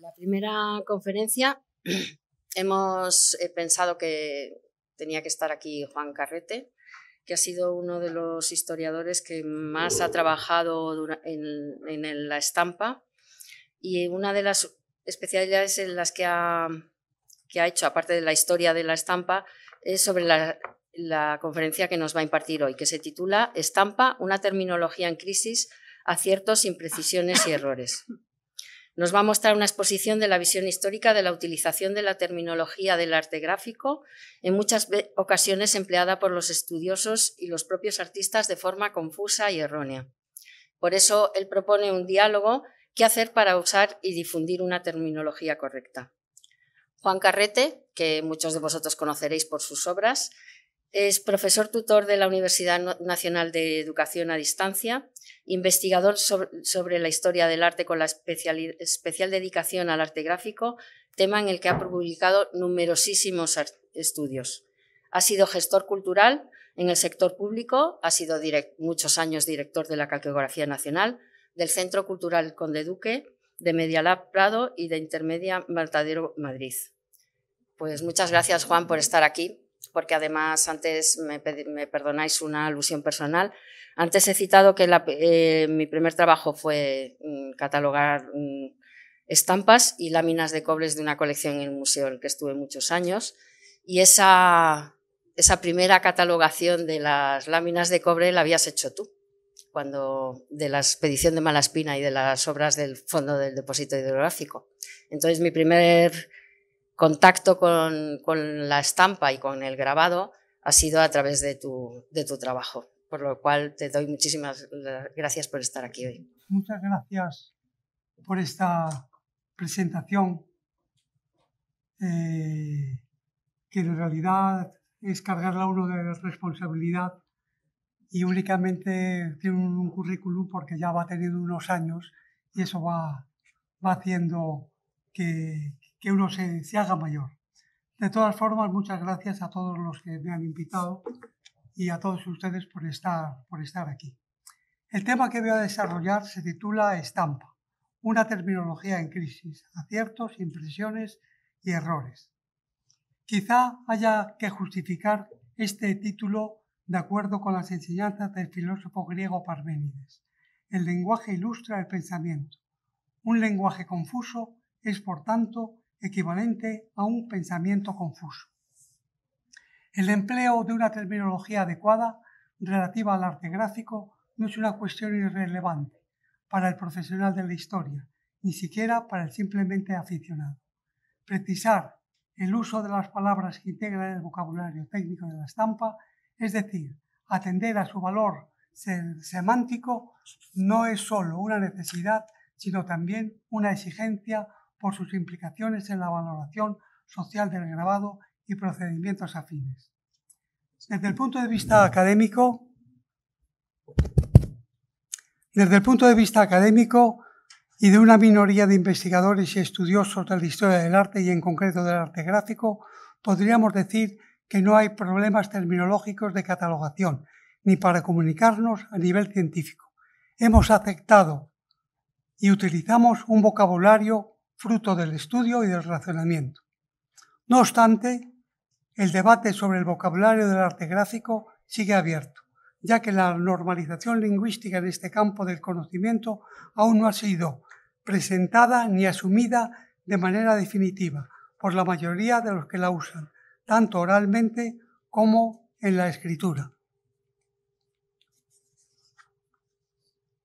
La primera conferencia hemos eh, pensado que tenía que estar aquí Juan Carrete, que ha sido uno de los historiadores que más ha trabajado en, la estampa y una de las especialidades en las que ha, hecho, aparte de la historia de la estampa, es sobre la conferencia que nos va a impartir hoy, que se titula Estampa, una terminología en crisis, aciertos, imprecisiones y errores. Nos va a mostrar una exposición de la visión histórica de la utilización de la terminología del arte gráfico, en muchas ocasiones empleada por los estudiosos y los propios artistas de forma confusa y errónea. Por eso él propone un diálogo qué hacer para usar y difundir una terminología correcta. Juan Carrete, que muchos de vosotros conoceréis por sus obras, es profesor tutor de la Universidad Nacional de Educación a Distancia, investigador sobre, la historia del arte con la especial, dedicación al arte gráfico, tema en el que ha publicado numerosísimos estudios. Ha sido gestor cultural en el sector público, ha sido muchos años director de la Calcografía Nacional, del Centro Cultural Conde Duque, de Medialab Prado y de Intermedia Maltadero Madrid. Pues muchas gracias, Juan, por estar aquí porque además antes, me, perdonáis una alusión personal, antes he citado que eh, mi primer trabajo fue mm, catalogar mm, estampas y láminas de cobres de una colección en el museo en el que estuve muchos años. Y esa, esa primera catalogación de las láminas de cobre la habías hecho tú, cuando de la expedición de Malaspina y de las obras del Fondo del Depósito Hidrográfico. Entonces, mi primer contacto con, la estampa y con el grabado ha sido a través de tu, de tu trabajo, por lo cual te doy muchísimas gracias por estar aquí hoy. Muchas gracias por esta presentación, eh, que en realidad es cargarla uno de responsabilidad y únicamente tiene un, currículum porque ya va teniendo unos años y eso va, va haciendo que, que uno se, haga mayor. De todas formas, muchas gracias a todos los que me han invitado y a todos ustedes por estar, por estar aquí. El tema que voy a desarrollar se titula Estampa, una terminología en crisis, aciertos, impresiones y errores. Quizá haya que justificar este título de acuerdo con las enseñanzas del filósofo griego Parménides. El lenguaje ilustra el pensamiento. Un lenguaje confuso es, por tanto, equivalente a un pensamiento confuso. El empleo de una terminología adecuada relativa al arte gráfico no es una cuestión irrelevante para el profesional de la historia, ni siquiera para el simplemente aficionado. Precisar el uso de las palabras que integran el vocabulario técnico de la estampa, es decir, atender a su valor semántico, no es solo una necesidad, sino también una exigencia por sus implicaciones en la valoración social del grabado y procedimientos afines. Desde el punto de vista académico, desde el punto de vista académico y de una minoría de investigadores y estudiosos de la historia del arte y en concreto del arte gráfico, podríamos decir que no hay problemas terminológicos de catalogación, ni para comunicarnos a nivel científico. Hemos aceptado y utilizamos un vocabulario fruto del estudio y del razonamiento. No obstante, el debate sobre el vocabulario del arte gráfico sigue abierto, ya que la normalización lingüística en este campo del conocimiento aún no ha sido presentada ni asumida de manera definitiva por la mayoría de los que la usan, tanto oralmente como en la escritura.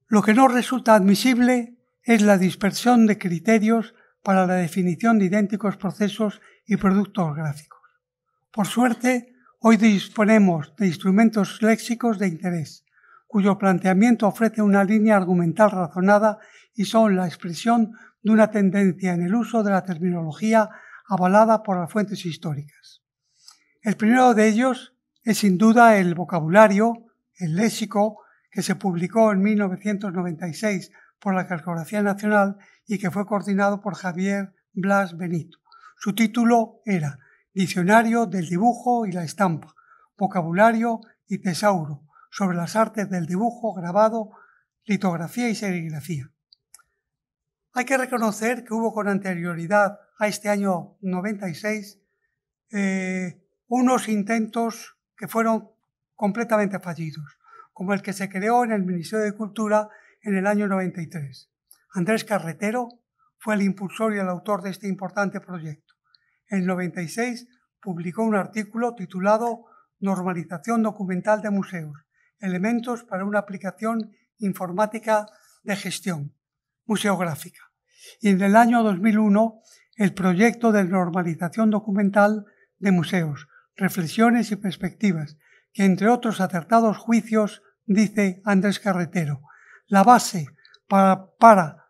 Lo que no resulta admisible es la dispersión de criterios para la definición de idénticos procesos y productos gráficos. Por suerte, hoy disponemos de instrumentos léxicos de interés, cuyo planteamiento ofrece una línea argumental razonada y son la expresión de una tendencia en el uso de la terminología avalada por las fuentes históricas. El primero de ellos es sin duda el vocabulario, el léxico, que se publicó en 1996 por la Cartografía Nacional y que fue coordinado por Javier Blas Benito. Su título era Diccionario del dibujo y la estampa, vocabulario y tesauro sobre las artes del dibujo, grabado, litografía y serigrafía. Hay que reconocer que hubo con anterioridad a este año 96 eh, unos intentos que fueron completamente fallidos, como el que se creó en el Ministerio de Cultura en el año 93. Andrés Carretero fue el impulsor y el autor de este importante proyecto. En 96 publicó un artículo titulado Normalización documental de museos, elementos para una aplicación informática de gestión museográfica. Y en el año 2001 el proyecto de normalización documental de museos, reflexiones y perspectivas, que entre otros acertados juicios, dice Andrés Carretero, la base para, para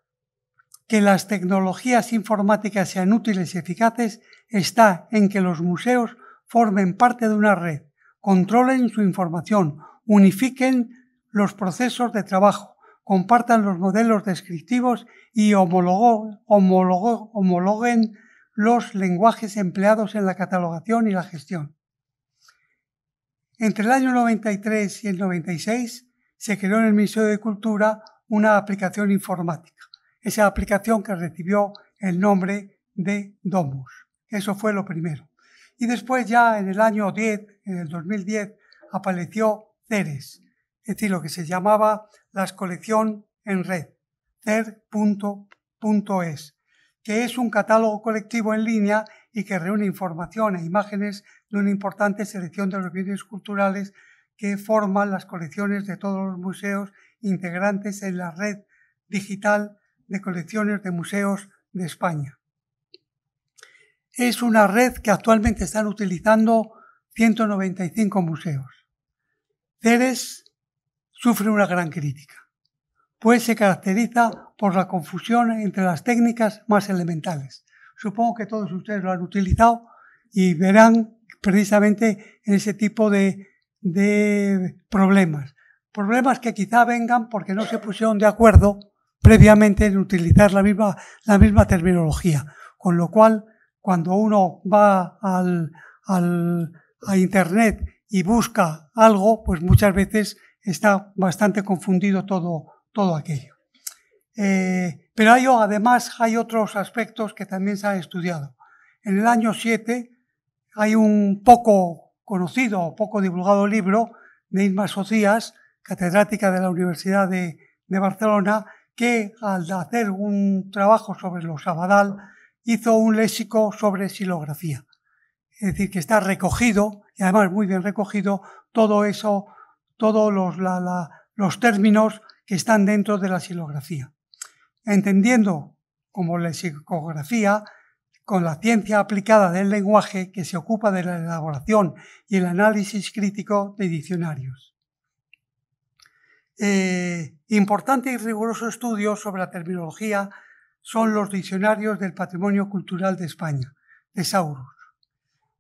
que las tecnologías informáticas sean útiles y eficaces está en que los museos formen parte de una red, controlen su información, unifiquen los procesos de trabajo, compartan los modelos descriptivos y homologuen los lenguajes empleados en la catalogación y la gestión. Entre el año 93 y el 96 se creó en el Ministerio de Cultura una aplicación informática esa aplicación que recibió el nombre de Domus. Eso fue lo primero. Y después ya en el año 10, en el 2010, apareció Ceres, es decir, lo que se llamaba las colección en red, cer.es, que es un catálogo colectivo en línea y que reúne información e imágenes de una importante selección de los bienes culturales que forman las colecciones de todos los museos integrantes en la red digital de colecciones de museos de España. Es una red que actualmente están utilizando 195 museos. Ceres sufre una gran crítica, pues se caracteriza por la confusión entre las técnicas más elementales. Supongo que todos ustedes lo han utilizado y verán precisamente en ese tipo de problemas. Problemas que quizá vengan porque no se pusieron de acuerdo previamente en utilizar la misma, terminología. Con lo cual, cuando uno va a Internet y busca algo, pues muchas veces está bastante confundido todo, aquello. Eh, pero además hay otros aspectos que también se han estudiado. En el año 7 hay un poco conocido o poco divulgado libro de Isma Socias, catedrática de la Universidad de, de Barcelona, que al hacer un trabajo sobre los Abadal hizo un léxico sobre silografía. Es decir, que está recogido, y además muy bien recogido, todo eso, todos los, términos que están dentro de la silografía. Entendiendo como lexicografía, con la ciencia aplicada del lenguaje que se ocupa de la elaboración y el análisis crítico de diccionarios eh, importante y riguroso estudio sobre la terminología son los diccionarios del patrimonio cultural de España, de Saurus.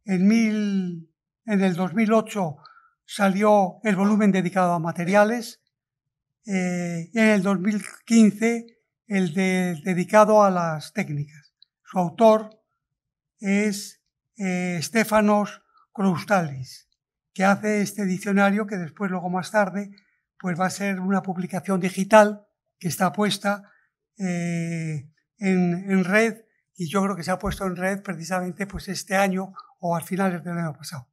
En, el 2008 salió el volumen dedicado a materiales, eh, y en el 2015 el dedicado a las técnicas. Su autor es eh, Stefanos que hace este diccionario que después, luego más tarde, pues va a ser una publicación digital que está puesta eh, en, red y yo creo que se ha puesto en red precisamente pues este año o al final del año pasado.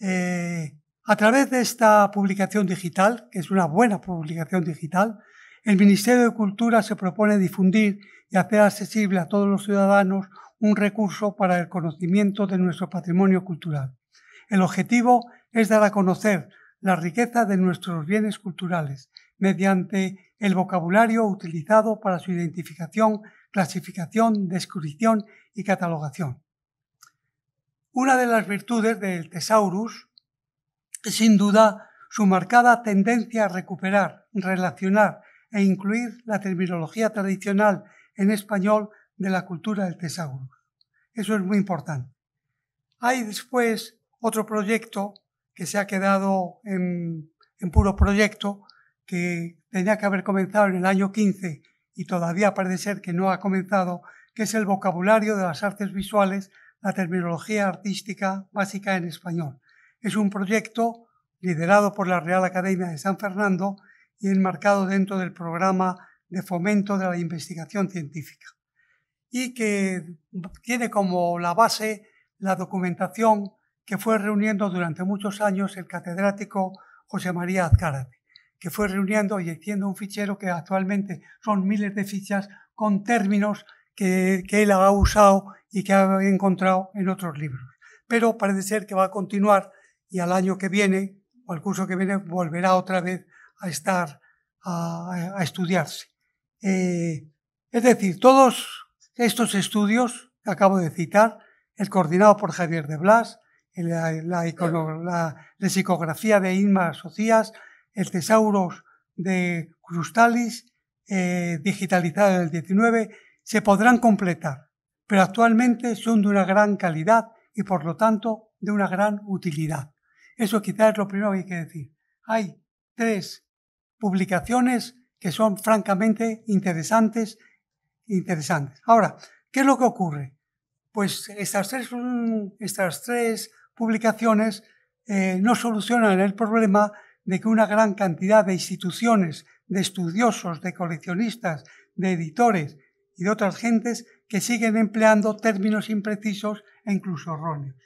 Eh, a través de esta publicación digital, que es una buena publicación digital, el Ministerio de Cultura se propone difundir y hacer accesible a todos los ciudadanos un recurso para el conocimiento de nuestro patrimonio cultural. El objetivo es dar a conocer la riqueza de nuestros bienes culturales mediante el vocabulario utilizado para su identificación, clasificación, descripción y catalogación. Una de las virtudes del Thesaurus es sin duda su marcada tendencia a recuperar, relacionar e incluir la terminología tradicional en español de la cultura del Thesaurus. Eso es muy importante. Hay después otro proyecto que se ha quedado en, puro proyecto, que tenía que haber comenzado en el año 15 y todavía parece ser que no ha comenzado, que es el vocabulario de las artes visuales, la terminología artística básica en español. Es un proyecto liderado por la Real Academia de San Fernando y enmarcado dentro del programa de fomento de la investigación científica y que tiene como la base la documentación que fue reuniendo durante muchos años el catedrático José María Azcárate, que fue reuniendo y haciendo un fichero que actualmente son miles de fichas con términos que, él ha usado y que ha encontrado en otros libros. Pero parece ser que va a continuar y al año que viene, o al curso que viene, volverá otra vez a estar, a, estudiarse. Eh, es decir, todos estos estudios que acabo de citar, el coordinado por Javier de Blas, la, la, psicografía de Inma Socias, el Tesauros de Crustalis, eh, digitalizado en el 19, se podrán completar, pero actualmente son de una gran calidad y por lo tanto de una gran utilidad. Eso quizás es lo primero que hay que decir. Hay tres publicaciones que son francamente interesantes, Ahora, ¿qué es lo que ocurre? Pues estas tres, estas tres publicaciones eh, no solucionan el problema de que una gran cantidad de instituciones, de estudiosos, de coleccionistas, de editores y de otras gentes que siguen empleando términos imprecisos e incluso erróneos.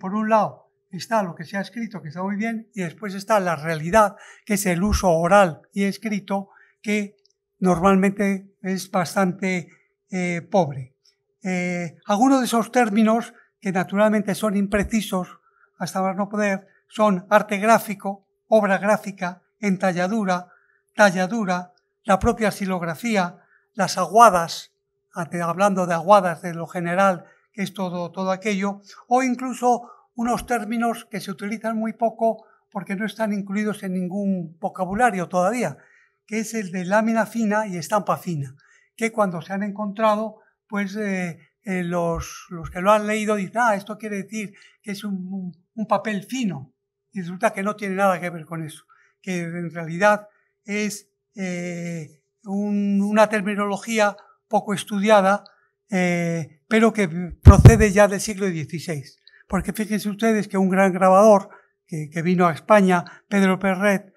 por un lado está lo que se ha escrito, que está muy bien, y después está la realidad, que es el uso oral y escrito, que normalmente es bastante eh, pobre. Eh, algunos de esos términos que naturalmente son imprecisos hasta ahora no poder, son arte gráfico, obra gráfica, entalladura, talladura, la propia silografía, las aguadas, hablando de aguadas de lo general, que es todo, todo aquello, o incluso unos términos que se utilizan muy poco porque no están incluidos en ningún vocabulario todavía, que es el de lámina fina y estampa fina, que cuando se han encontrado, pues eh, eh, los, los, que lo han leído dicen, ah, esto quiere decir que es un, un, papel fino. Y resulta que no tiene nada que ver con eso, que en realidad es eh, una terminología poco estudiada, eh, pero que procede ya del siglo XVI. Porque fíjense ustedes que un gran grabador que, que vino a España, Pedro Perret,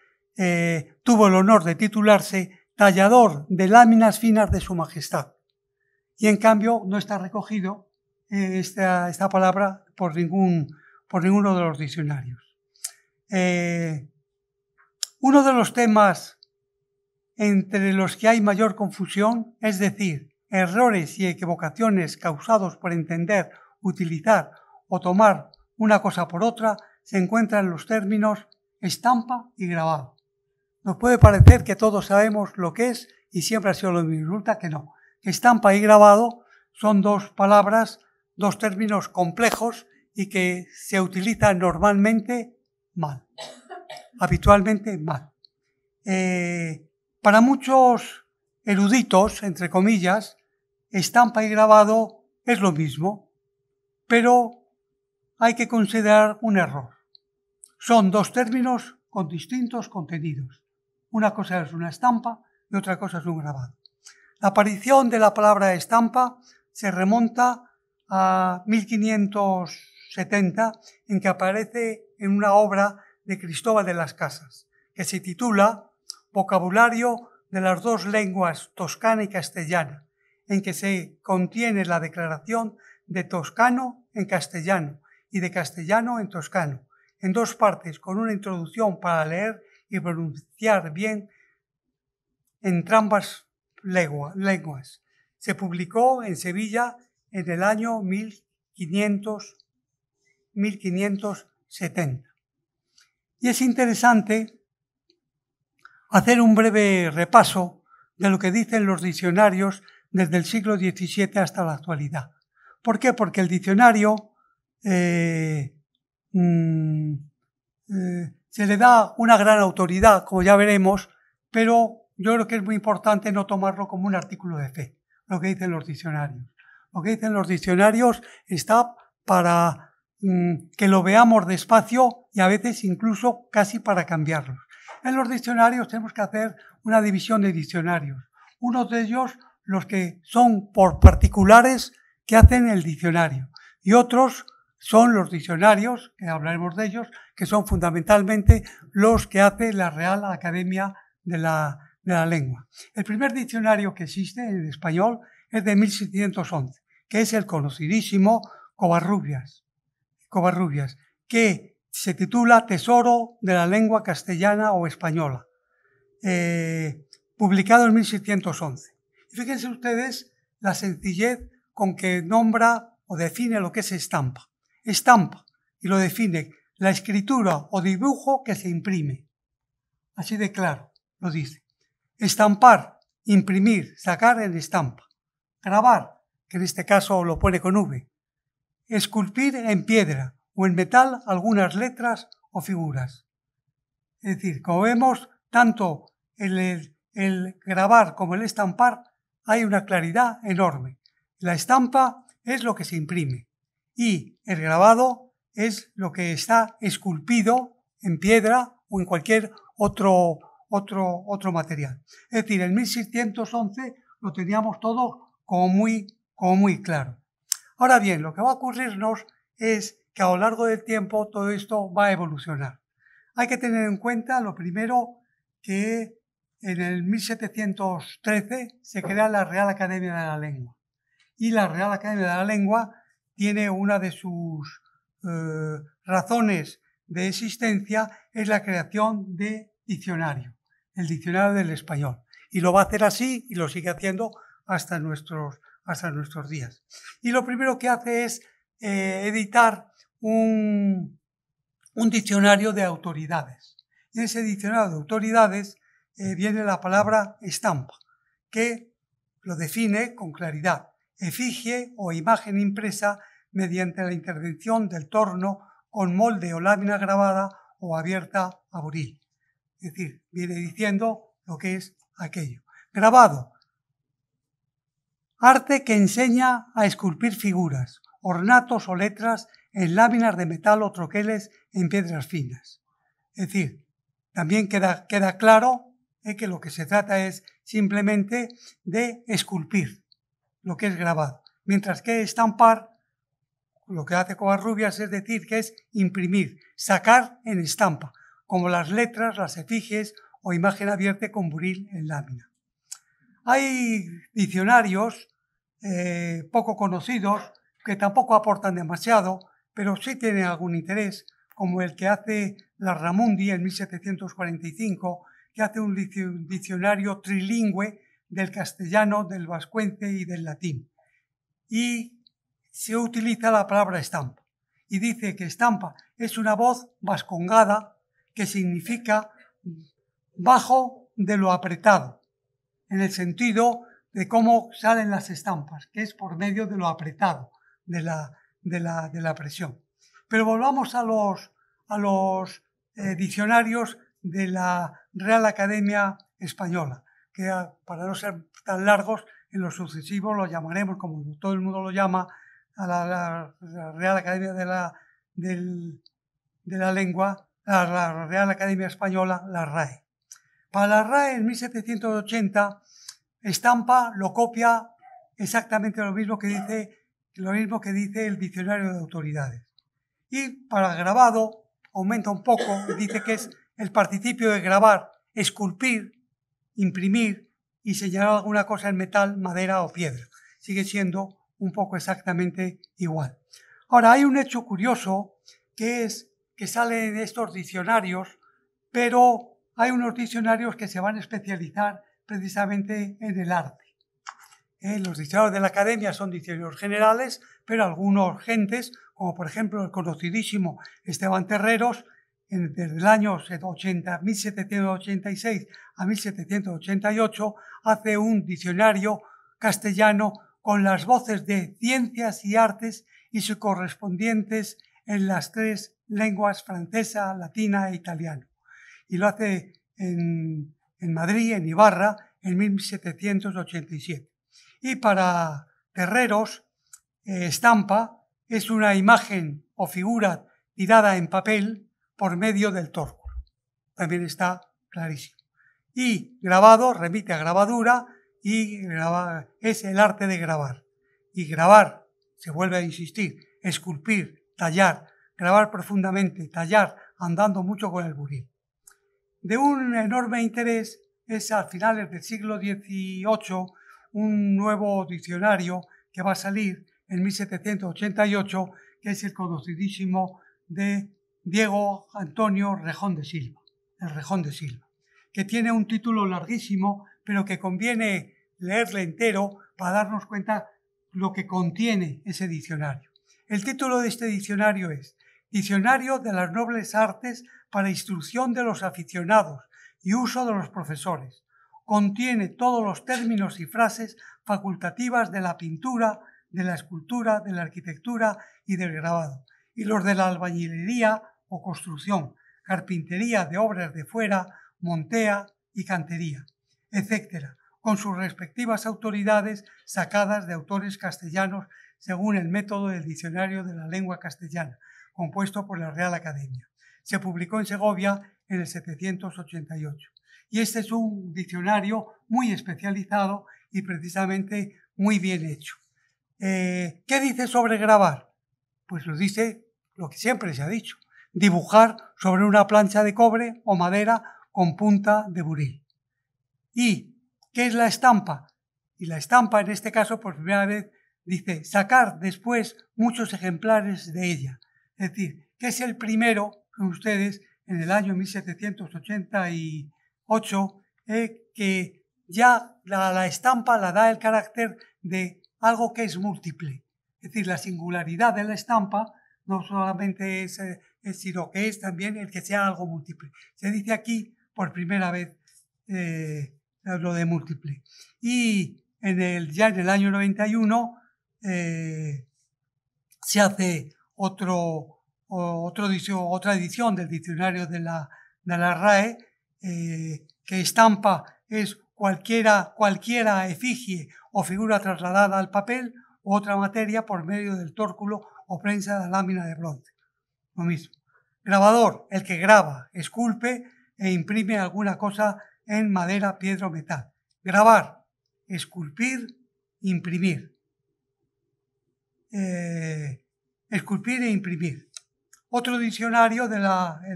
tuvo el honor de titularse Tallador de láminas finas de Su Majestad y en cambio no está recogido eh, esta, palabra por, ningún, por ninguno de los diccionarios. Eh, uno de los temas entre los que hay mayor confusión, es decir, errores y equivocaciones causados por entender, utilizar o tomar una cosa por otra, se encuentran los términos estampa y grabado. Nos puede parecer que todos sabemos lo que es y siempre ha sido lo mismo. Resulta que no estampa y grabado son dos palabras, dos términos complejos y que se utilizan normalmente mal, habitualmente mal. Eh, para muchos eruditos, entre comillas, estampa y grabado es lo mismo, pero hay que considerar un error. Son dos términos con distintos contenidos. Una cosa es una estampa y otra cosa es un grabado. La aparición de la palabra estampa se remonta a 1570, en que aparece en una obra de Cristóbal de las Casas, que se titula Vocabulario de las dos lenguas toscana y castellana, en que se contiene la declaración de toscano en castellano y de castellano en toscano, en dos partes, con una introducción para leer y pronunciar bien entrambas lenguas. Se publicó en Sevilla en el año 1570. Y es interesante hacer un breve repaso de lo que dicen los diccionarios desde el siglo XVII hasta la actualidad. ¿Por qué? Porque el diccionario eh, mm, eh, se le da una gran autoridad, como ya veremos, pero yo creo que es muy importante no tomarlo como un artículo de fe, lo que dicen los diccionarios. Lo que dicen los diccionarios está para mm, que lo veamos despacio y a veces incluso casi para cambiarlos. En los diccionarios tenemos que hacer una división de diccionarios. Unos de ellos los que son por particulares que hacen el diccionario y otros son los diccionarios, que hablaremos de ellos, que son fundamentalmente los que hace la Real Academia de la de la lengua. El primer diccionario que existe en español es de 1711, que es el conocidísimo Covarrubias, Covarrubias que se titula Tesoro de la lengua castellana o española, eh, publicado en 1711. Y fíjense ustedes la sencillez con que nombra o define lo que es estampa. Estampa, y lo define la escritura o dibujo que se imprime. Así de claro lo dice. Estampar, imprimir, sacar en estampa. Grabar, que en este caso lo pone con V. Esculpir en piedra o en metal algunas letras o figuras. Es decir, como vemos, tanto el, el grabar como el estampar hay una claridad enorme. La estampa es lo que se imprime y el grabado es lo que está esculpido en piedra o en cualquier otro otro, material. Es decir, en 1611 lo teníamos todo como muy, muy claro. Ahora bien, lo que va a ocurrirnos es que a lo largo del tiempo todo esto va a evolucionar. Hay que tener en cuenta, lo primero, que en el 1713 se crea la Real Academia de la Lengua. Y la Real Academia de la Lengua tiene una de sus eh, razones de existencia, es la creación de diccionario el diccionario del español. Y lo va a hacer así y lo sigue haciendo hasta nuestros, hasta nuestros días. Y lo primero que hace es eh, editar un, diccionario de autoridades. en ese diccionario de autoridades eh, viene la palabra estampa, que lo define con claridad. Efigie o imagen impresa mediante la intervención del torno con molde o lámina grabada o abierta a buril. Es decir, viene diciendo lo que es aquello. Grabado. Arte que enseña a esculpir figuras, ornatos o letras en láminas de metal o troqueles en piedras finas. Es decir, también queda, queda claro eh, que lo que se trata es simplemente de esculpir lo que es grabado, mientras que estampar lo que hace Covarrubias es decir que es imprimir, sacar en estampa, como las letras, las efigies o imagen abierta con buril en lámina. Hay diccionarios eh, poco conocidos que tampoco aportan demasiado, pero sí tienen algún interés, como el que hace la Ramundi en 1745, que hace un diccionario trilingüe del castellano, del vascuence y del latín. Y se utiliza la palabra estampa. Y dice que estampa es una voz vascongada que significa bajo de lo apretado, en el sentido de cómo salen las estampas, que es por medio de lo apretado, de la, presión. Pero volvamos a los, a los eh, diccionarios de la Real Academia Española, que ah, para no ser tan largos, en lo sucesivo lo llamaremos, como todo el mundo lo llama, a la, Real Academia de la Lengua la, Real Academia Española, la RAE. Para la RAE en 1780 estampa, lo copia exactamente lo mismo que dice, lo mismo que dice el diccionario de autoridades. Y para el grabado aumenta un poco, dice que es el participio de grabar, esculpir, imprimir y señalar alguna cosa en metal, madera o piedra. Sigue siendo un poco exactamente igual. Ahora, hay un hecho curioso que es salen sale de estos diccionarios, pero hay unos diccionarios que se van a especializar precisamente en el arte. Eh, los diccionarios de la academia son diccionarios generales, pero algunos gentes, como por ejemplo el conocidísimo Esteban Terreros, desde el año 1786 a 1788, hace un diccionario castellano con las voces de ciencias y artes y sus correspondientes en las tres lenguas francesa, latina e italiano. Y lo hace en, en Madrid, en Ibarra, en 1787. Y para Terreros, eh, estampa es una imagen o figura tirada en papel por medio del tórculo. También está clarísimo. Y grabado, remite a grabadura y es el arte de grabar. Y grabar, se vuelve a insistir, esculpir, tallar, grabar profundamente, tallar, andando mucho con el buril. De un enorme interés es a finales del siglo XVIII un nuevo diccionario que va a salir en 1788, que es el conocidísimo de Diego Antonio Rejón de Silva, el Rejón de Silva, que tiene un título larguísimo, pero que conviene leerle entero para darnos cuenta lo que contiene ese diccionario. El título de este diccionario es Diccionario de las Nobles Artes para instrucción de los aficionados y uso de los profesores. Contiene todos los términos y frases facultativas de la pintura, de la escultura, de la arquitectura y del grabado, y los de la albañilería o construcción, carpintería de obras de fuera, montea y cantería, etcétera, con sus respectivas autoridades sacadas de autores castellanos según el método del diccionario de la lengua castellana, compuesto por la Real Academia. Se publicó en Segovia en el 788. Y este es un diccionario muy especializado y precisamente muy bien hecho. Eh, ¿Qué dice sobre grabar? Pues lo dice lo que siempre se ha dicho, dibujar sobre una plancha de cobre o madera con punta de buril. ¿Y qué es la estampa? Y la estampa en este caso por primera vez dice sacar después muchos ejemplares de ella, es decir, que es el primero con ustedes en el año 1788 eh, que ya la, estampa la da el carácter de algo que es múltiple. Es decir, la singularidad de la estampa no solamente es, eh, sino que es también el que sea algo múltiple. Se dice aquí por primera vez eh, lo de múltiple. Y en el, ya en el año 91 se hace otro, otra edición del diccionario de la, RAE eh, que estampa es cualquiera, cualquiera efigie o figura trasladada al papel u otra materia por medio del tórculo o prensa de lámina de bronce. Lo mismo. Grabador, el que graba, esculpe e imprime alguna cosa en madera, piedra o metal. Grabar, esculpir, imprimir. Eh, esculpir e imprimir. Otro diccionario del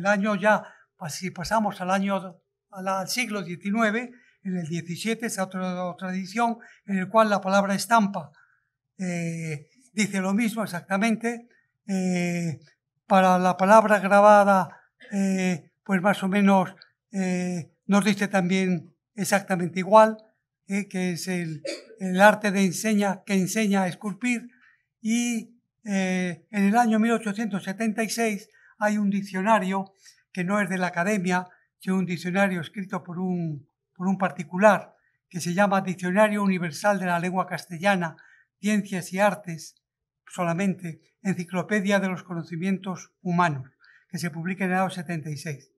año ya, pues si pasamos al año al siglo XIX, en el XVII es otra, otra edición en el cual la palabra estampa eh, dice lo mismo exactamente. Eh, para la palabra grabada, eh, pues más o menos nos dice también exactamente igual, que es el, arte de enseña, que enseña a esculpir y eh, en el año 1876 hay un diccionario que no es de la academia, sino un diccionario escrito por un, particular, que se llama Diccionario Universal de la Lengua Castellana, Ciencias y Artes, solamente, Enciclopedia de los Conocimientos Humanos, que se publica en el año 76.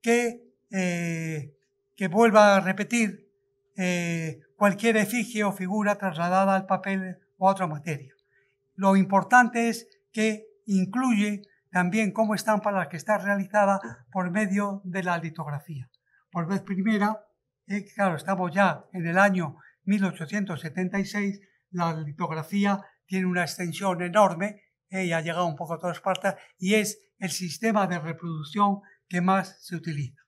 Que, eh, que vuelva a repetir eh, cualquier efigie o figura trasladada al papel o a otra materia. Lo importante es que incluye también cómo estampa la que está realizada por medio de la litografía. Por vez primera, eh, claro, estamos ya en el año 1876, la litografía tiene una extensión enorme Ella eh, y ha llegado un poco a todas partes y es el sistema de reproducción que más se utiliza.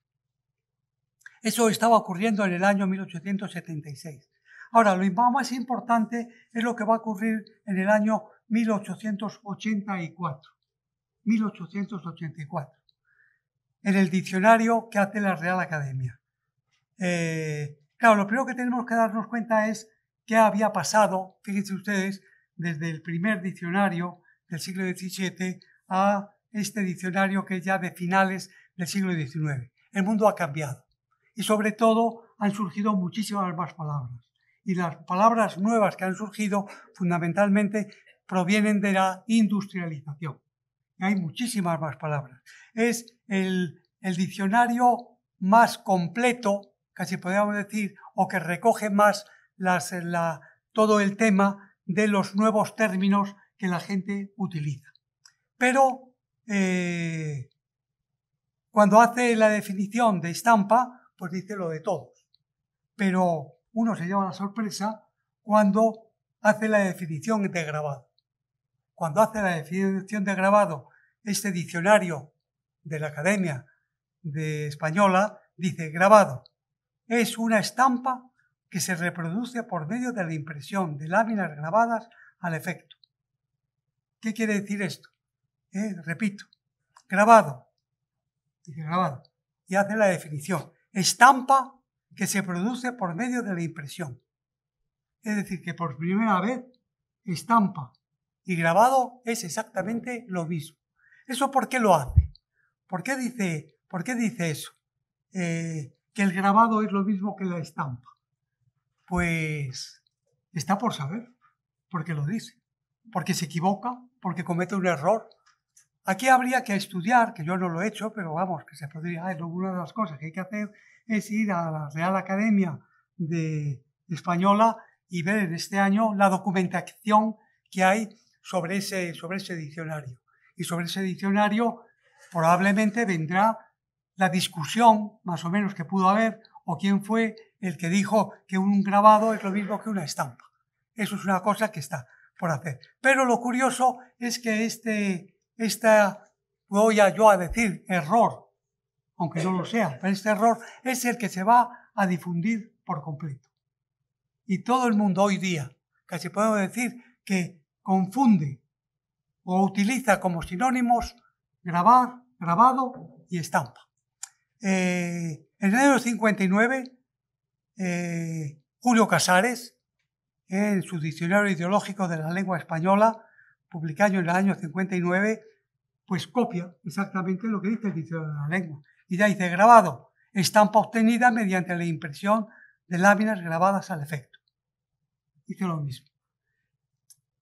Eso estaba ocurriendo en el año 1876. Ahora, lo más importante es lo que va a ocurrir en el año 1884. 1884. En el diccionario que hace la Real Academia. Eh, claro, lo primero que tenemos que darnos cuenta es qué había pasado, fíjense ustedes, desde el primer diccionario del siglo XVII a este diccionario que es ya de finales del siglo XIX. El mundo ha cambiado y sobre todo han surgido muchísimas más palabras. Y las palabras nuevas que han surgido fundamentalmente provienen de la industrialización. hay muchísimas más palabras. Es el, diccionario más completo, casi podríamos decir, o que recoge más todo el tema de los nuevos términos que la gente utiliza. Pero eh, cuando hace la definición de estampa, pues dice lo de todos. Pero uno se lleva la sorpresa cuando hace la definición de grabado cuando hace la definición de grabado, este diccionario de la Academia de Española dice grabado es una estampa que se reproduce por medio de la impresión de láminas grabadas al efecto. ¿Qué quiere decir esto? Eh, repito, grabado, dice grabado, y hace la definición, estampa que se produce por medio de la impresión. Es decir, que por primera vez estampa y grabado es exactamente lo mismo. ¿Eso por qué lo hace? ¿Por qué dice, por qué dice eso? Eh, que el grabado es lo mismo que la estampa. Pues está por saber, por qué lo dice, porque se equivoca, porque comete un error. Aquí habría que estudiar, que yo no lo he hecho, pero vamos, que se podría. Ah, una de las cosas que hay que hacer es ir a la Real Academia de Española y ver en este año la documentación que hay sobre ese, sobre ese diccionario. Y sobre ese diccionario probablemente vendrá la discusión, más o menos, que pudo haber, o quién fue el que dijo que un grabado es lo mismo que una estampa. Eso es una cosa que está por hacer. Pero lo curioso es que este, esta, voy a yo a decir, error, aunque no lo sea, pero este error es el que se va a difundir por completo. Y todo el mundo hoy día, casi puedo decir que confunde o utiliza como sinónimos grabar, grabado y estampa. Eh, en el año 59, Julio Casares, en su Diccionario Ideológico de la Lengua Española, publicado en el año 59, pues copia exactamente lo que dice el Diccionario de la Lengua. Y ya dice grabado, estampa obtenida mediante la impresión de láminas grabadas al efecto. Dice lo mismo.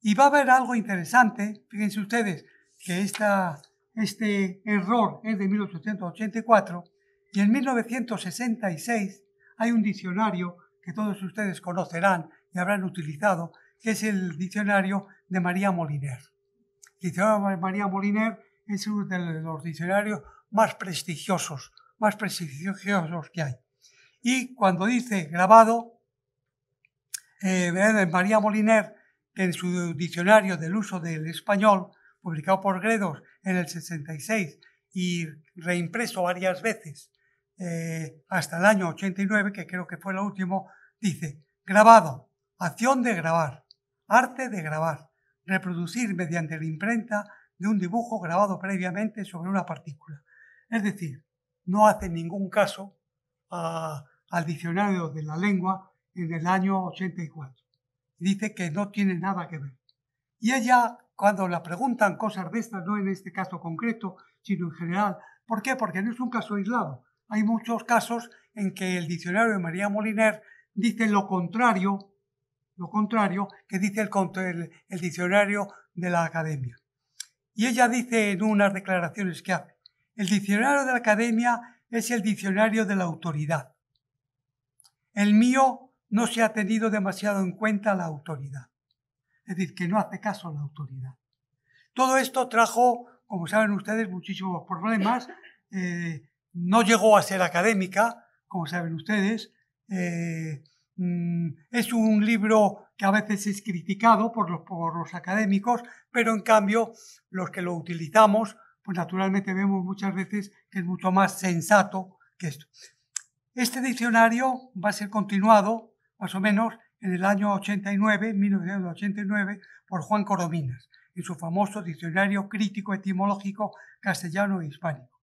Y va a haber algo interesante, fíjense ustedes, que esta, este error es de 1884 y en 1966 hay un diccionario que todos ustedes conocerán y habrán utilizado, que es el diccionario de María Moliner. El diccionario de María Moliner es uno de los diccionarios más prestigiosos, más prestigiosos que hay. Y cuando dice grabado, eh, María Moliner que en su diccionario del uso del español, publicado por Gredos en el 66 y reimpreso varias veces eh, hasta el año 89, que creo que fue lo último, dice, grabado, acción de grabar, arte de grabar, reproducir mediante la imprenta de un dibujo grabado previamente sobre una partícula. Es decir, no hace ningún caso ah, al diccionario de la lengua en el año 84 dice que no tiene nada que ver. Y ella, cuando la preguntan cosas de estas, no en este caso concreto, sino en general, ¿por qué? Porque no es un caso aislado. Hay muchos casos en que el diccionario de María Moliner dice lo contrario, lo contrario que dice el, el, el diccionario de la academia. Y ella dice en unas declaraciones que hace, el diccionario de la academia es el diccionario de la autoridad. El mío no se ha tenido demasiado en cuenta la autoridad. Es decir, que no hace caso a la autoridad. Todo esto trajo, como saben ustedes, muchísimos problemas. Eh, no llegó a ser académica, como saben ustedes. Eh, mm, es un libro que a veces es criticado por los, por los académicos, pero en cambio los que lo utilizamos, pues naturalmente vemos muchas veces que es mucho más sensato que esto. Este diccionario va a ser continuado más o menos en el año 89, 1989, por Juan Corominas, en su famoso diccionario crítico etimológico castellano e hispánico,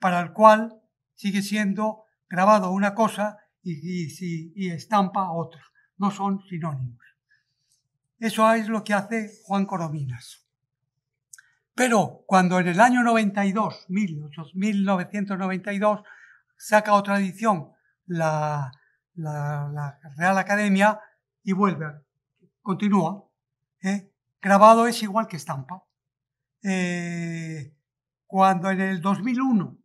para el cual sigue siendo grabado una cosa y, y estampa otra. No son sinónimos. Eso es lo que hace Juan Corominas. Pero cuando en el año 92, 1992, saca otra edición, la la, Real Academia y vuelve, continúa. ¿eh? Grabado es igual que estampa. Eh, cuando en el 2001,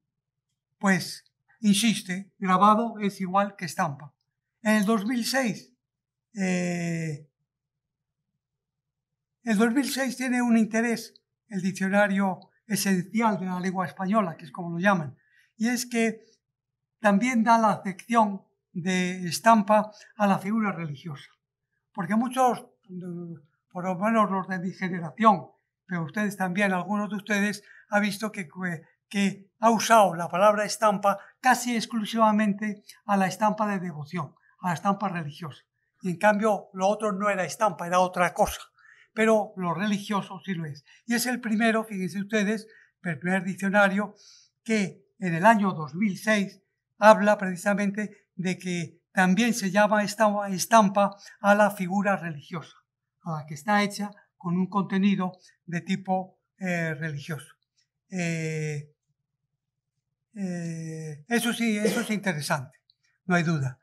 pues, insiste, grabado es igual que estampa. En el 2006, eh, el 2006 tiene un interés el diccionario esencial de la lengua española, que es como lo llaman, y es que también da la acepción de estampa a la figura religiosa. Porque muchos, por lo menos los de mi generación, pero ustedes también, algunos de ustedes, ha visto que, que ha usado la palabra estampa casi exclusivamente a la estampa de devoción, a la estampa religiosa. Y en cambio, lo otro no era estampa, era otra cosa. Pero lo religioso sí lo es. Y es el primero, fíjense ustedes, el primer diccionario que en el año 2006 habla precisamente de que también se llama esta estampa a la figura religiosa, a la que está hecha con un contenido de tipo eh, religioso. Eh, eh, eso sí, eso es interesante, no hay duda.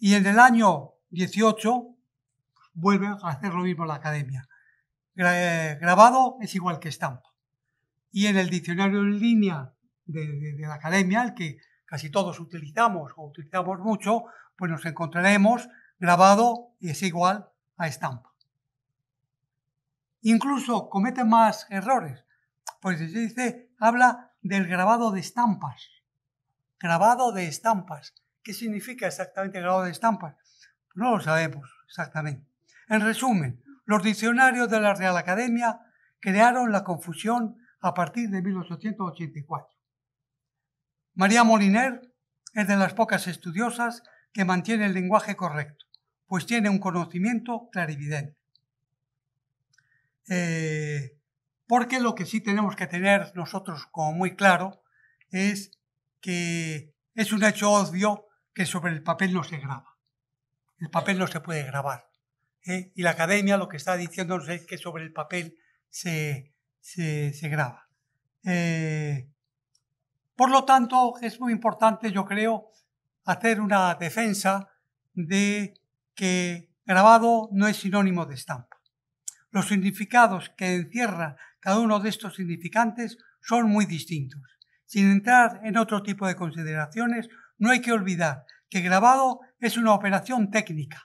y en el año 18 vuelve a hacer lo mismo la academia. grabado es igual que estampa. Y en el diccionario en línea de, la academia, el que casi todos utilizamos o utilizamos mucho, pues nos encontraremos grabado y es igual a estampa. Incluso comete más errores, pues se dice, habla del grabado de estampas. Grabado de estampas. ¿Qué significa exactamente grabado de estampas? No lo sabemos exactamente. En resumen, los diccionarios de la Real Academia crearon la confusión a partir de 1884. María Moliner es de las pocas estudiosas que mantiene el lenguaje correcto, pues tiene un conocimiento clarividente. Eh, porque lo que sí tenemos que tener nosotros como muy claro es que es un hecho obvio que sobre el papel no se graba. El papel no se puede grabar. ¿eh? Y la academia lo que está diciéndonos es que sobre el papel se, se, graba. Eh, por lo tanto, es muy importante, yo creo, hacer una defensa de que grabado no es sinónimo de estampa. Los significados que encierra cada uno de estos significantes son muy distintos. Sin entrar en otro tipo de consideraciones, no hay que olvidar que grabado es una operación técnica.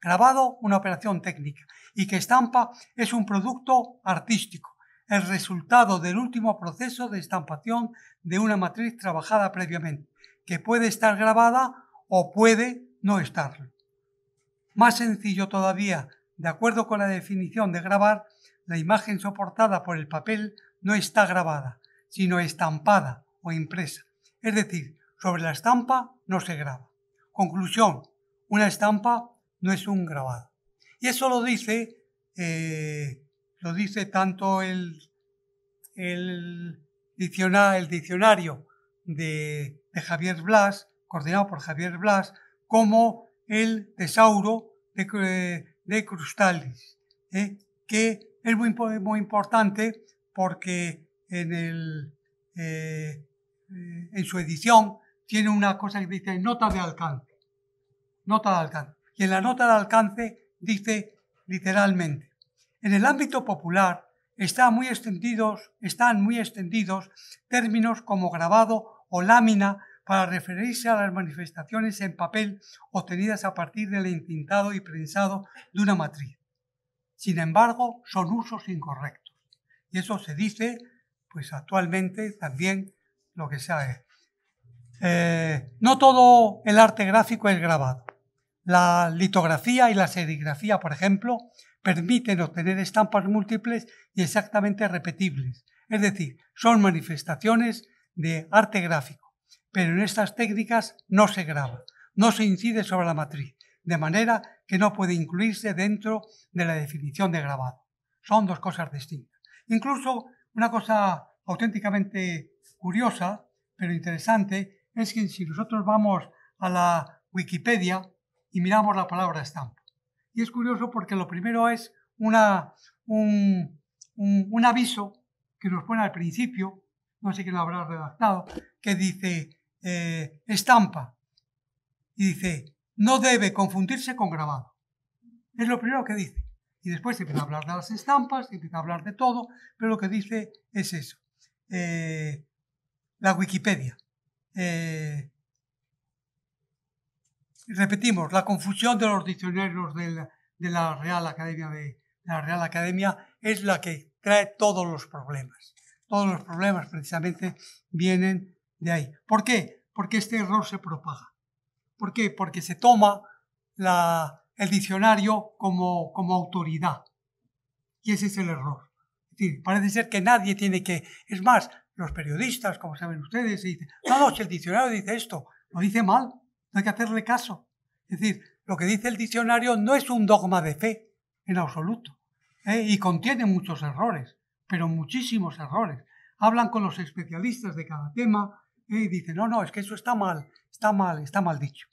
Grabado, una operación técnica. Y que estampa es un producto artístico, el resultado del último proceso de estampación de una matriz trabajada previamente, que puede estar grabada o puede no estarlo. Más sencillo todavía, de acuerdo con la definición de grabar, la imagen soportada por el papel no está grabada, sino estampada o impresa. Es decir, sobre la estampa no se graba. Conclusión, una estampa no es un grabado. Y eso lo dice eh, lo dice tanto el, diccionario de, Javier Blas, coordinado por Javier Blas, como el tesauro de, de ¿eh? que es muy, importante porque eh, en, su edición tiene una cosa que dice nota de alcance. Nota de alcance. Y en la nota de alcance dice literalmente, en el ámbito popular están muy extendidos, están muy extendidos términos como grabado o lámina para referirse a las manifestaciones en papel obtenidas a partir del entintado y prensado de una matriz. Sin embargo, son usos incorrectos. Y eso se dice, pues actualmente también lo que se eh, eh, no todo el arte gráfico es grabado. La litografía y la serigrafía, por ejemplo, permiten obtener estampas múltiples y exactamente repetibles, es decir, son manifestaciones de arte gráfico, pero en estas técnicas no se graba, no se incide sobre la matriz, de manera que no puede incluirse dentro de la definición de grabado. Son dos cosas distintas. Incluso una cosa auténticamente curiosa, pero interesante, es que si nosotros vamos a la Wikipedia y miramos la palabra estampa, y es curioso porque lo primero es una, un, aviso que nos pone al principio, no sé quién lo habrá redactado, que dice eh, estampa. Y dice, no debe confundirse con grabado. Es lo primero que dice. Y después se empieza a hablar de las estampas, se empieza a hablar de todo, pero lo que dice es eso. Eh, la Wikipedia. Eh, repetimos, la confusión de los diccionarios de la, Real Academia es la que trae todos los problemas. Todos los problemas precisamente vienen de ahí. ¿Por qué? Porque este error se propaga. ¿Por qué? Porque se toma el diccionario como, como autoridad. Y ese es el error. Es parece ser que nadie tiene que... Es más, los periodistas, como saben ustedes, dicen, ah, no, no, el diccionario dice esto, lo dice mal, no hay que hacerle caso. Es decir, lo que dice el diccionario no es un dogma de fe, en absoluto. ¿eh? Y contiene muchos errores, pero muchísimos errores. Hablan con los especialistas de cada tema ¿eh? y dicen, no, no, es que eso está mal, está mal, está mal dicho.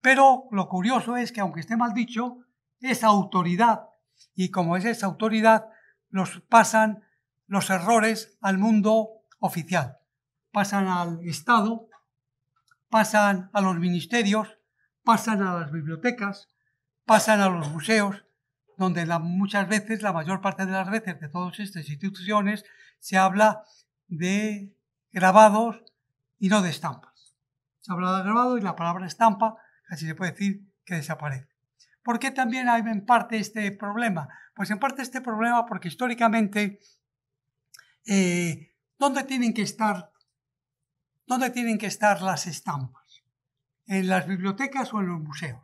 Pero lo curioso es que aunque esté mal dicho, es autoridad. Y como es esa autoridad, nos pasan los errores al mundo oficial. Pasan al Estado pasan a los ministerios, pasan a las bibliotecas, pasan a los museos, donde muchas veces, la mayor parte de las veces de todas estas instituciones, se habla de grabados y no de estampas. Se habla de grabado y la palabra estampa casi se puede decir que desaparece. ¿Por qué también hay en parte este problema? Pues en parte este problema porque históricamente, eh, ¿dónde tienen que estar ¿Dónde tienen que estar las estampas? ¿En las bibliotecas o en los museos?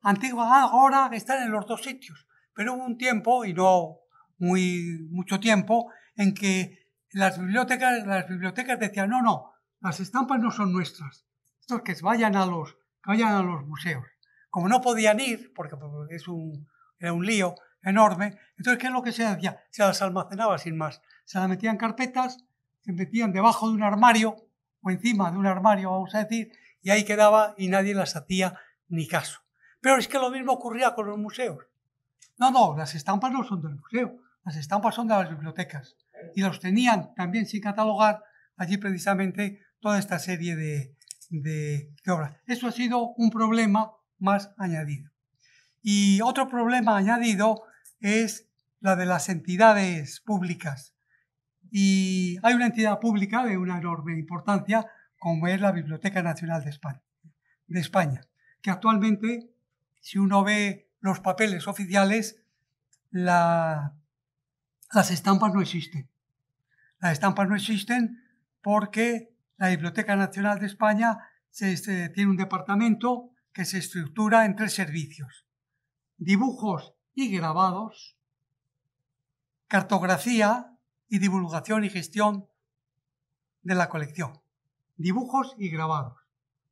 Antigua ahora están en los dos sitios, pero hubo un tiempo, y no muy, mucho tiempo, en que las bibliotecas, las bibliotecas decían, no, no, las estampas no son nuestras, estos que vayan a los, vayan a los museos. Como no podían ir, porque es un, era un lío enorme, entonces, ¿qué es lo que se hacía? Se las almacenaba sin más, se las metían carpetas se metían debajo de un armario o encima de un armario, vamos a decir, y ahí quedaba y nadie las hacía ni caso. Pero es que lo mismo ocurría con los museos. No, no, las estampas no son del museo, las estampas son de las bibliotecas. Y los tenían también sin catalogar allí precisamente toda esta serie de, de obras. Eso ha sido un problema más añadido. Y otro problema añadido es la de las entidades públicas y hay una entidad pública de una enorme importancia como es la Biblioteca Nacional de España, de España que actualmente, si uno ve los papeles oficiales, las estampas no existen. Las estampas no existen porque la Biblioteca Nacional de España tiene un departamento que se estructura en tres servicios. Dibujos y grabados, cartografía, y divulgación y gestión de la colección. Dibujos y grabados.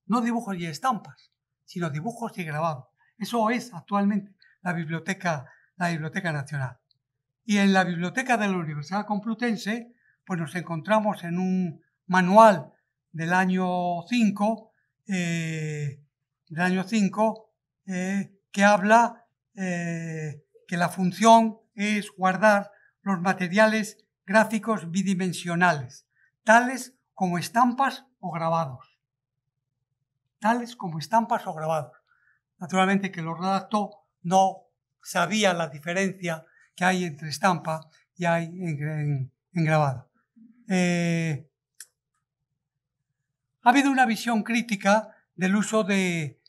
No dibujos y estampas, sino dibujos y grabados. Eso es actualmente la biblioteca, la biblioteca Nacional. Y en la Biblioteca de la Universidad Complutense, pues nos encontramos en un manual del año 5, eh, del año 5, eh, que habla eh, que la función es guardar los materiales gráficos bidimensionales, tales como estampas o grabados. Tales como estampas o grabados. Naturalmente que los redactó no sabía la diferencia que hay entre estampa y hay en, grabado. Eh, ha habido una visión crítica del uso de,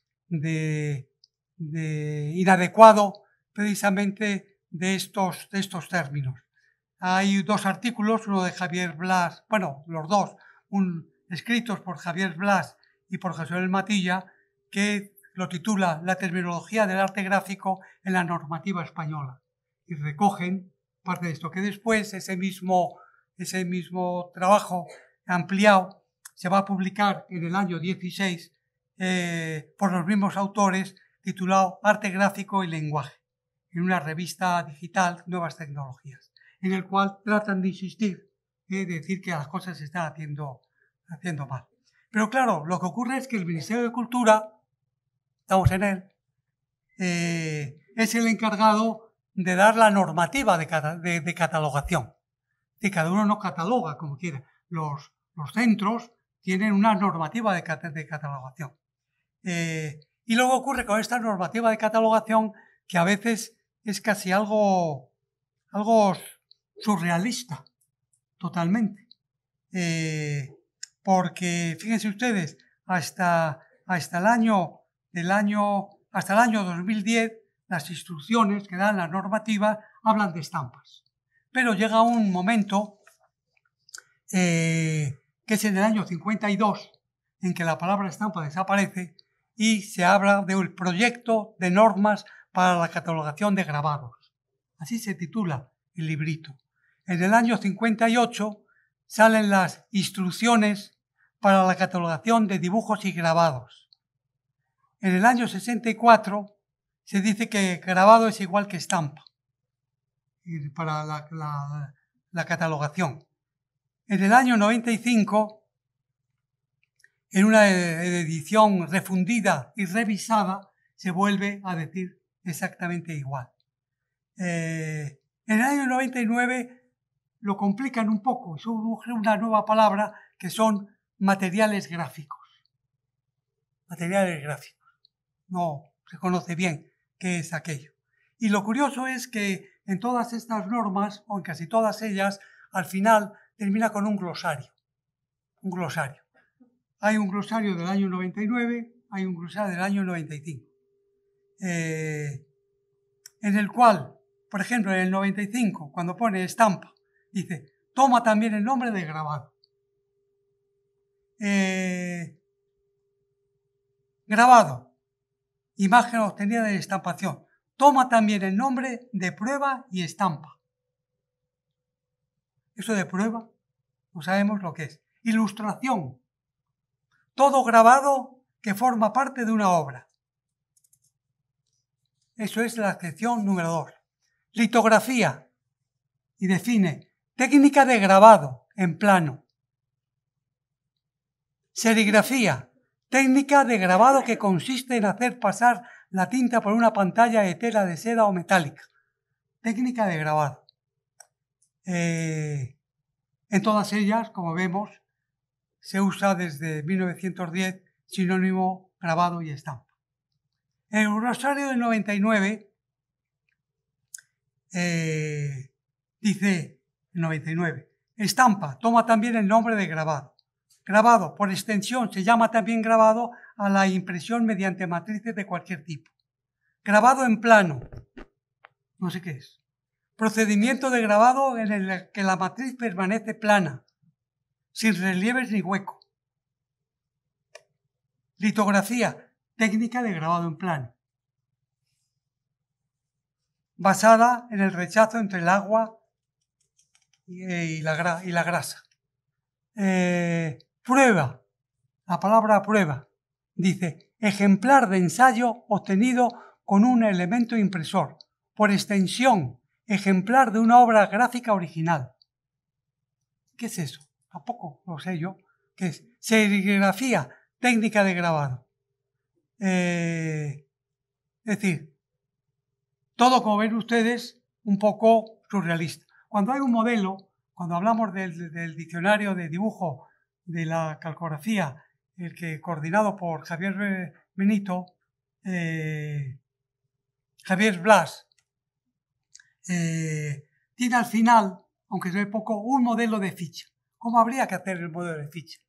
inadecuado precisamente de estos, de estos términos. Hay dos artículos, uno de Javier Blas, bueno, los dos, escritos por Javier Blas y por José Manuel Matilla, que lo titula La terminología del arte gráfico en la normativa española. Y recogen parte de esto, que después ese mismo, ese mismo trabajo ampliado se va a publicar en el año 16 eh, por los mismos autores, titulado Arte gráfico y lenguaje, en una revista digital Nuevas Tecnologías en el cual tratan de insistir, de decir que las cosas se están haciendo, haciendo mal. Pero claro, lo que ocurre es que el Ministerio de Cultura, estamos en él, eh, es el encargado de dar la normativa de, catalogación. Y cada uno no cataloga como quiere. Los, los centros tienen una normativa de, catalogación. Eh, y luego ocurre con esta normativa de catalogación que a veces es casi algo, algo surrealista, totalmente. Eh, porque, fíjense ustedes, hasta, hasta, el año, del año, hasta el año 2010, las instrucciones que dan la normativa hablan de estampas. Pero llega un momento, eh, que es en el año 52, en que la palabra estampa desaparece y se habla del proyecto de normas para la catalogación de grabados. Así se titula el librito. En el año 58 salen las instrucciones para la catalogación de dibujos y grabados. En el año 64 se dice que grabado es igual que estampa para la, catalogación. En el año 95, en una edición refundida y revisada, se vuelve a decir exactamente igual. Eh, en el año 99 lo complican un poco, surge una nueva palabra que son materiales gráficos. Materiales gráficos. No se conoce bien qué es aquello. Y lo curioso es que en todas estas normas, o en casi todas ellas, al final termina con un glosario. Un glosario. Hay un glosario del año 99, hay un glosario del año 95. Eh, en el cual, por ejemplo, en el 95, cuando pone estampa, Dice, toma también el nombre de grabado. Eh, grabado, imagen obtenida de estampación. Toma también el nombre de prueba y estampa. Eso de prueba, no sabemos lo que es. Ilustración. Todo grabado que forma parte de una obra. Eso es la excepción número 2. Litografía. Y define Técnica de grabado en plano. Serigrafía. Técnica de grabado que consiste en hacer pasar la tinta por una pantalla de tela de seda o metálica. Técnica de grabado. Eh, en todas ellas, como vemos, se usa desde 1910 sinónimo grabado y estampa. En el Rosario del 99 eh, dice 99. Estampa toma también el nombre de grabado. Grabado, por extensión, se llama también grabado a la impresión mediante matrices de cualquier tipo. Grabado en plano, no sé qué es. Procedimiento de grabado en el que la matriz permanece plana, sin relieves ni hueco. Litografía, técnica de grabado en plano, basada en el rechazo entre el agua y, la, grasa. Eh, prueba, la palabra prueba, dice ejemplar de ensayo obtenido con un elemento impresor, por extensión, ejemplar de una obra gráfica original. ¿Qué es eso? ¿A poco lo sé yo. ¿Qué es? Serigrafía, técnica de grabado. Eh, es decir, todo como ven ustedes, un poco surrealista. Cuando hay un modelo, cuando hablamos del, diccionario de dibujo de la calcografía, el que coordinado por Javier Benito, eh, Javier Blas, eh, tiene al final, aunque sea poco, un modelo de ficha. ¿Cómo habría que hacer el modelo de ficha?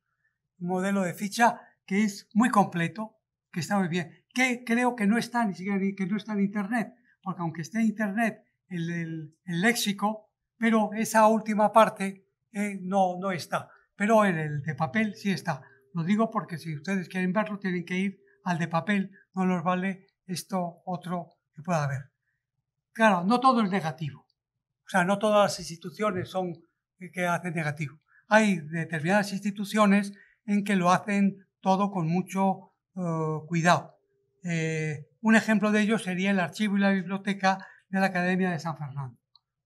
Un modelo de ficha que es muy completo, que está muy bien, que creo que no está ni siquiera que no está en Internet, porque aunque esté en Internet el léxico pero esa última parte eh, no, no está. Pero en el de papel sí está. Lo digo porque si ustedes quieren verlo, tienen que ir al de papel. No nos vale esto otro que pueda haber. Claro, no todo es negativo. O sea, no todas las instituciones son eh, que hacen negativo. Hay determinadas instituciones en que lo hacen todo con mucho eh, cuidado. un ejemplo de ello sería el archivo y la biblioteca de la Academia de San Fernando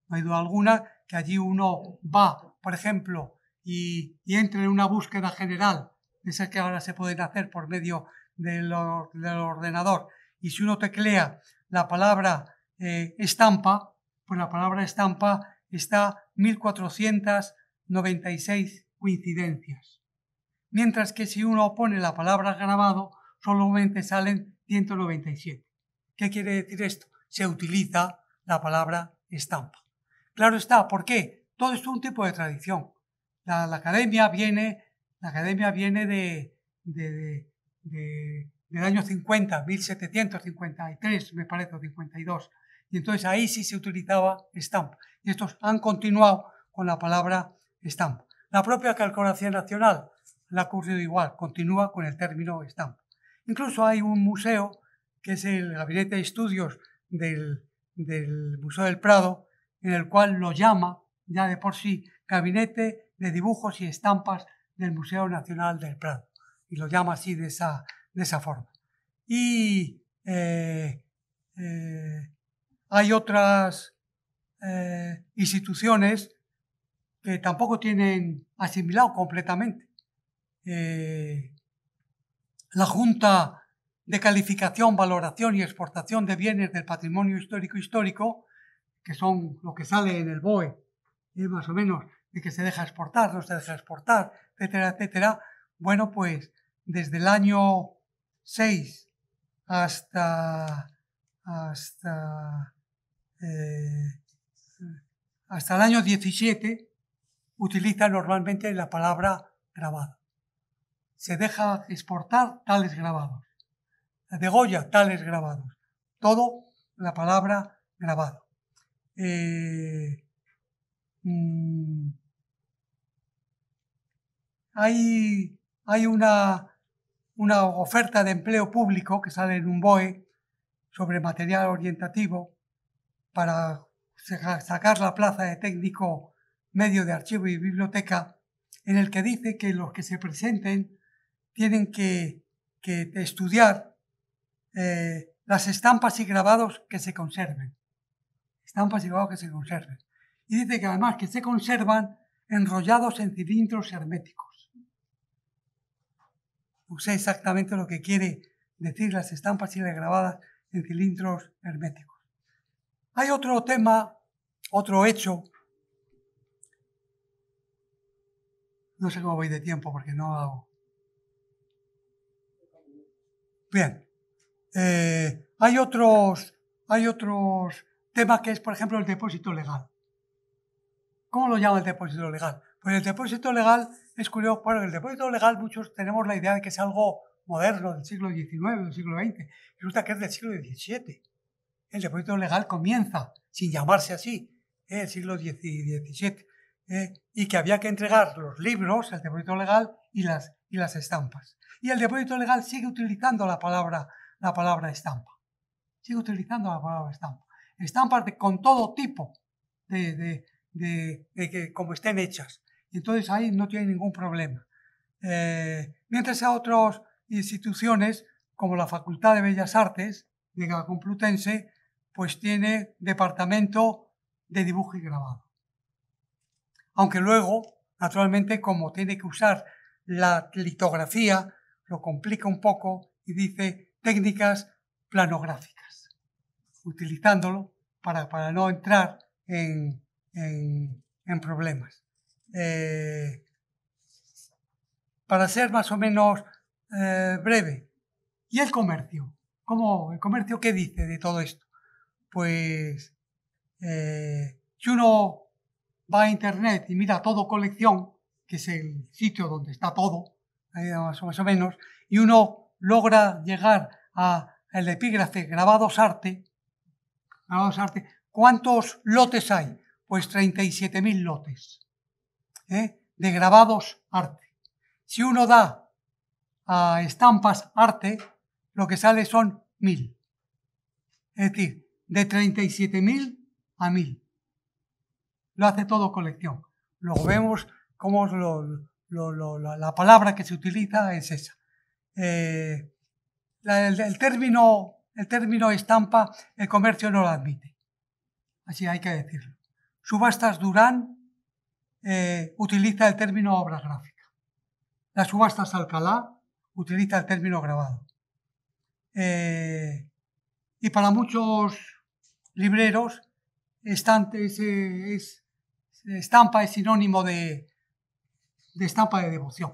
no hay duda alguna que allí uno va, por ejemplo, y, entra en una búsqueda general, Esa que ahora se puede hacer por medio del, ordenador, y si uno teclea la palabra eh, estampa, pues la palabra estampa está 1496 coincidencias. Mientras que si uno pone la palabra grabado, solamente salen 197. ¿Qué quiere decir esto? Se utiliza la palabra estampa. Claro está, ¿por qué? Todo esto es un tipo de tradición. La, academia viene, la academia viene de, del año 50, 1753, me parece, 52. Y entonces ahí sí se utilizaba stamp. Y estos han continuado con la palabra stamp. La propia calculación nacional la ha ocurrido igual, continúa con el término stamp. Incluso hay un museo, que es el Gabinete de Estudios del, del Museo del Prado, en el cual lo llama ya de por sí Gabinete de Dibujos y Estampas del Museo Nacional del Prado. Y lo llama así de esa, de esa forma. Y eh, eh, hay otras eh, instituciones que tampoco tienen asimilado completamente. la Junta de Calificación, Valoración y Exportación de Bienes del Patrimonio Histórico Histórico que son lo que sale en el BOE, ¿eh? más o menos, de que se deja exportar, no se deja exportar, etcétera, etcétera. Bueno, pues desde el año 6 hasta, hasta, eh, hasta el año 17 utiliza normalmente la palabra grabado. Se deja exportar tales grabados. De Goya, tales grabados. Todo la palabra grabado. Eh, mm, hay, una, oferta de empleo público que sale en un BOE sobre material orientativo para sacar la plaza de técnico medio de archivo y biblioteca, en el que dice que los que se presenten tienen que, estudiar eh, las estampas y grabados que se conserven están grabados que se conserven. Y dice que además que se conservan enrollados en cilindros herméticos. No sé exactamente lo que quiere decir las estampas y grabadas en cilindros herméticos. Hay otro tema, otro hecho. No sé cómo voy de tiempo porque no hago. Bien. Eh, hay otros, hay otros tema que es, por ejemplo, el depósito legal. ¿Cómo lo llama el depósito legal? Pues el depósito legal es curioso, bueno, el depósito legal muchos tenemos la idea de que es algo moderno del siglo XIX, del siglo XX, resulta que es del siglo XVII. El depósito legal comienza sin llamarse así, en eh, el siglo XVII, eh, y que había que entregar los libros, el depósito legal y las, y las estampas. Y el depósito legal sigue utilizando la palabra, la palabra estampa. Sigue utilizando la palabra estampa están con todo tipo de, como estén hechas. Entonces ahí no tiene ningún problema. Eh, mientras a otras instituciones como la Facultad de Bellas Artes de la Complutense, pues tiene departamento de dibujo y grabado. Aunque luego, naturalmente, como tiene que usar la litografía, lo complica un poco y dice técnicas planográficas utilizándolo para, no entrar en, problemas. Eh, para ser más o menos eh, breve, ¿y el comercio? ¿Cómo, ¿El comercio qué dice de todo esto? Pues eh, si uno va a internet y mira todo colección, que es el sitio donde está todo, más, o menos, y uno logra llegar al epígrafe grabados arte, grabados Arte, ¿cuántos lotes hay? Pues 37.000 lotes ¿eh? de grabados arte. Si uno da a estampas arte, lo que sale son 1.000. Es decir, de 37.000 a mil. Lo hace todo colección. Luego vemos cómo la palabra que se utiliza es esa. Eh, el término el término estampa el comercio no lo admite. Así hay que decirlo. Subastas Durán eh, utiliza el término obra gráfica. Las subastas Alcalá utiliza el término grabado. Eh, y para muchos libreros, estantes, es, estampa es sinónimo de, de estampa de devoción.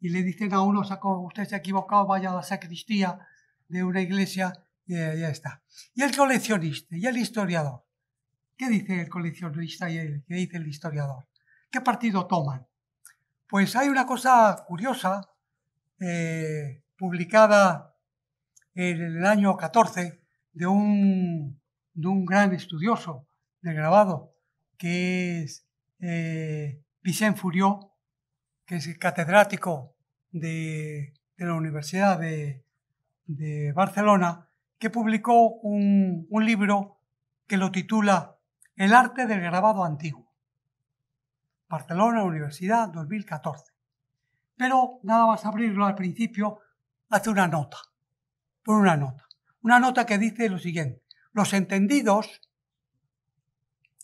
Y le dicen a uno, usted se ha equivocado, vaya a la sacristía de una iglesia eh, ya está. Y el coleccionista y el historiador. ¿Qué dice el coleccionista y el, qué dice el historiador? ¿Qué partido toman? Pues hay una cosa curiosa eh, publicada en el año 14 de un, gran estudioso de grabado que es eh, Vicente Furió, que es el catedrático de, la Universidad de, de Barcelona que publicó un, libro que lo titula El arte del grabado antiguo. Barcelona Universidad 2014. Pero nada más abrirlo al principio, hace una nota. Por una nota. Una nota que dice lo siguiente. Los entendidos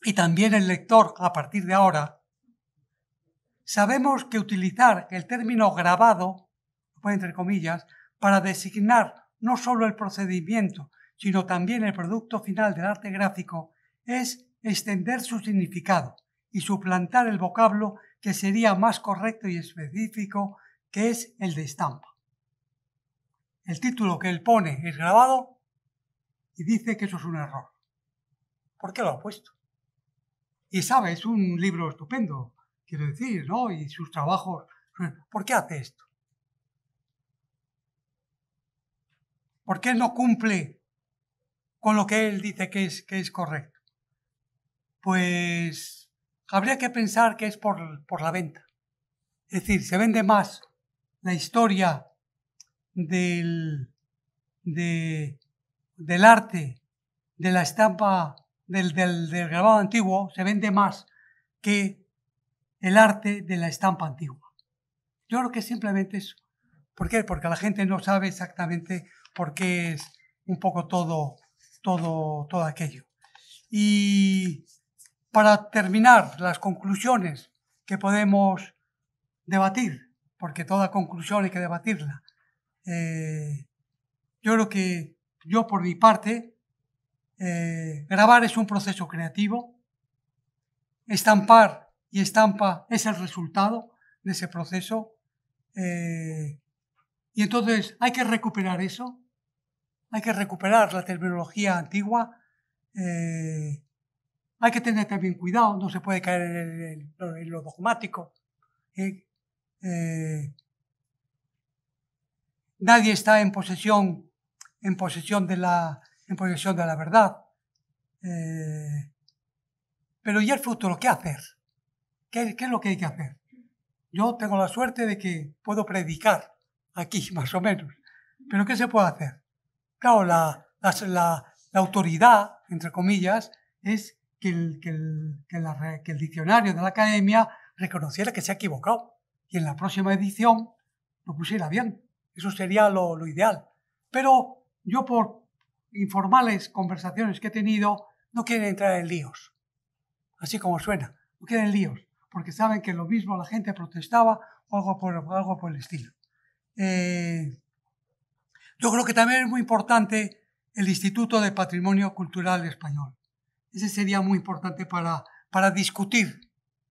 y también el lector a partir de ahora, sabemos que utilizar el término grabado, entre comillas, para designar no solo el procedimiento, sino también el producto final del arte gráfico, es extender su significado y suplantar el vocablo que sería más correcto y específico, que es el de estampa. El título que él pone es grabado y dice que eso es un error. ¿Por qué lo ha puesto? Y sabe, es un libro estupendo, quiero decir, ¿no? Y sus trabajos. ¿Por qué hace esto? porque Él no cumple con lo que Él dice que es, que es correcto. Pues habría que pensar que es por, la venta. Es decir, se vende más la historia del, del arte, de la estampa, del, grabado antiguo, se vende más que el arte de la estampa antigua. Yo creo que simplemente eso. ¿Por qué? Porque la gente no sabe exactamente por qué es un poco todo, todo, todo aquello. Y para terminar, las conclusiones que podemos debatir, porque toda conclusión hay que debatirla. Eh, yo creo que yo por mi parte, eh, grabar es un proceso creativo, estampar y estampa es el resultado de ese proceso. Eh, y entonces hay que recuperar eso, hay que recuperar la terminología antigua, eh, hay que tener también cuidado, no se puede caer en, lo dogmático. Eh, eh, nadie está en posesión, en posesión de la, de la verdad. pero ¿y el futuro? ¿Qué hacer? ¿Qué es lo que hay que hacer? Yo tengo la suerte de que puedo predicar aquí, más o menos. Pero ¿qué se puede hacer? Claro, la, autoridad, entre comillas, es que el, diccionario de la academia reconociera que se ha equivocado y en la próxima edición lo pusiera bien. Eso sería lo, ideal. Pero yo por informales conversaciones que he tenido, no quieren entrar en líos. Así como suena, no quieren líos, porque saben que lo mismo la gente protestaba o por, algo por el estilo. Eh, yo creo que también es muy importante el Instituto de Patrimonio Cultural Español. Ese sería muy importante para, para discutir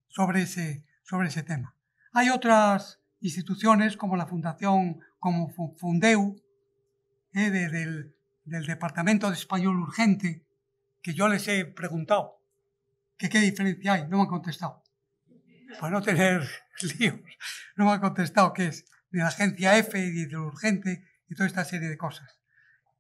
sobre ese, sobre ese tema. Hay otras instituciones como la Fundación, como Fundeu, eh, del, del Departamento de Español Urgente, que yo les he preguntado que qué diferencia hay, no me han contestado. Para no tener líos, no me han contestado qué es de la agencia F y de lo urgente y toda esta serie de cosas.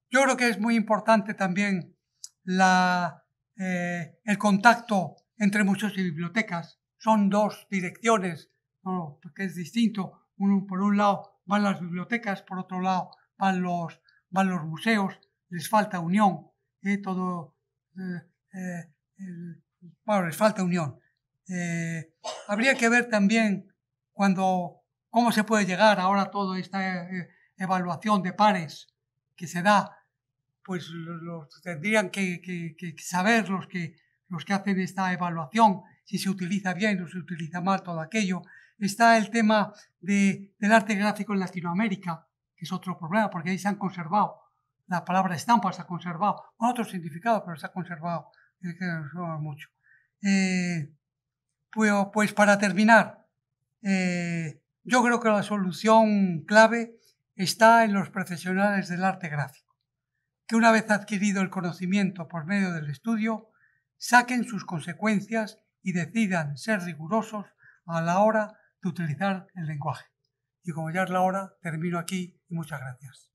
Yo creo que es muy importante también la, eh, el contacto entre muchos y bibliotecas. Son dos direcciones, porque es distinto. Uno, por un lado van las bibliotecas, por otro lado van los, van los museos, les falta unión, ¿eh? todo, eh, eh, bueno, les falta unión. habría que ver también cuando ¿Cómo se puede llegar ahora a toda esta eh, eh, evaluación de pares que se da? Pues los tendrían que, saber los que, los que hacen esta evaluación, si se utiliza bien o se utiliza mal todo aquello. Está el tema de, del arte gráfico en Latinoamérica, que es otro problema, porque ahí se han conservado. La palabra estampa se ha conservado, con otro significado, pero se ha conservado, eh, que mucho. Pues, pues, para terminar, yo creo que la solución clave está en los profesionales del arte gráfico, que una vez adquirido el conocimiento por medio del estudio, saquen sus consecuencias y decidan ser rigurosos a la hora de utilizar el lenguaje. Y como ya es la hora, termino aquí y muchas gracias.